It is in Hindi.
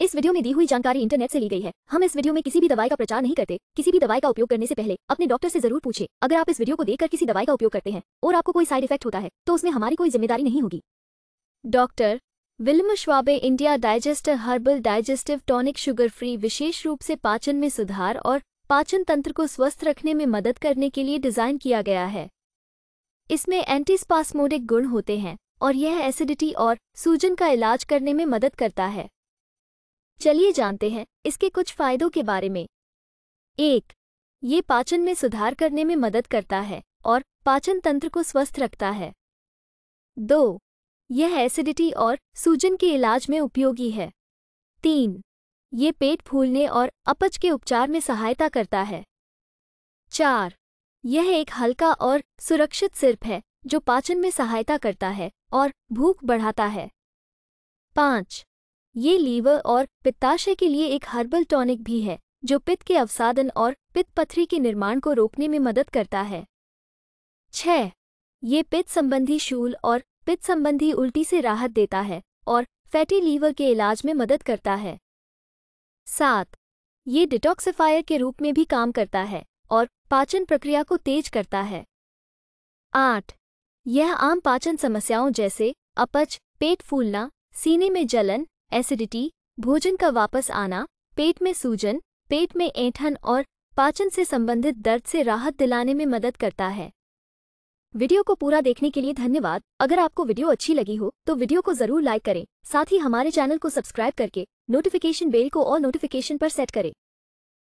इस वीडियो में दी हुई जानकारी इंटरनेट से ली गई है हम इस वीडियो में किसी भी दवाई का प्रचार नहीं करते किसी भी दवाई का उपयोग करने से पहले अपने डॉक्टर से जरूर पूछे अगर आप इस वीडियो को देखकर किसी दवाई का उपयोग करते हैं और आपको कोई साइड इफेक्ट होता है तो उसमें हमारी कोई जिम्मेदारी नहीं होगी doctor Willmar Schwabe India digester herbal digestive tonic sugar free विशेष रूप से पाचन में सुधार और पाचन तंत्र को स्वस्थ रखने में मदद करने के लिए डिजाइन किया गया है इसमें एंटीस्पास्मोडिक गुण होते हैं और यह एसिडिटी और सूजन का इलाज करने में मदद करता है चलिए जानते हैं इसके कुछ फायदों के बारे में एक ये पाचन में सुधार करने में मदद करता है और पाचन तंत्र को स्वस्थ रखता है दो यह एसिडिटी और सूजन के इलाज में उपयोगी है तीन ये पेट फूलने और अपच के उपचार में सहायता करता है चार यह एक हल्का और सुरक्षित सिर्फ है जो पाचन में सहायता करता है और भूख बढ़ाता है पाँच ये लीवर और पित्ताशय के लिए एक हर्बल टॉनिक भी है जो पित्त के अवसादन और पित्त पथरी के निर्माण को रोकने में मदद करता है छह ये पित्त संबंधी शूल और पित्त संबंधी उल्टी से राहत देता है और फैटी लीवर के इलाज में मदद करता है सात ये डिटॉक्सिफायर के रूप में भी काम करता है और पाचन प्रक्रिया को तेज करता है आठ यह आम पाचन समस्याओं जैसे अपच पेट फूलना सीने में जलन एसिडिटी भोजन का वापस आना पेट में सूजन पेट में ऐंठन और पाचन से संबंधित दर्द से राहत दिलाने में मदद करता है वीडियो को पूरा देखने के लिए धन्यवाद अगर आपको वीडियो अच्छी लगी हो तो वीडियो को जरूर लाइक करें साथ ही हमारे चैनल को सब्सक्राइब करके नोटिफिकेशन बेल को और नोटिफिकेशन पर सेट करें